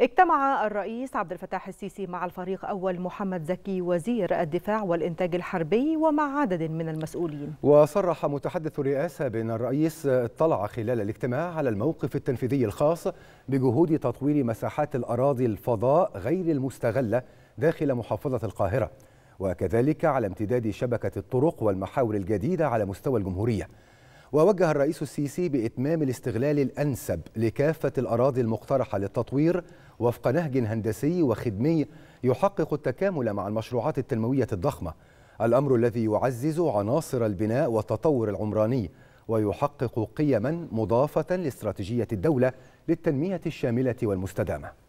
اجتمع الرئيس عبد الفتاح السيسي مع الفريق أول محمد زكي وزير الدفاع والإنتاج الحربي ومع عدد من المسؤولين وصرح متحدث الرئاسة بأن الرئيس اطلع خلال الاجتماع على الموقف التنفيذي الخاص بجهود تطوير مساحات الأراضي الفضاء غير المستغلة داخل محافظة القاهرة وكذلك على امتداد شبكة الطرق والمحاور الجديدة على مستوى الجمهورية ووجه الرئيس السيسي بإتمام الاستغلال الأنسب لكافة الأراضي المقترحة للتطوير وفق نهج هندسي وخدمي يحقق التكامل مع المشروعات التنموية الضخمة الأمر الذي يعزز عناصر البناء والتطور العمراني ويحقق قيما مضافة لاستراتيجية الدولة للتنمية الشاملة والمستدامة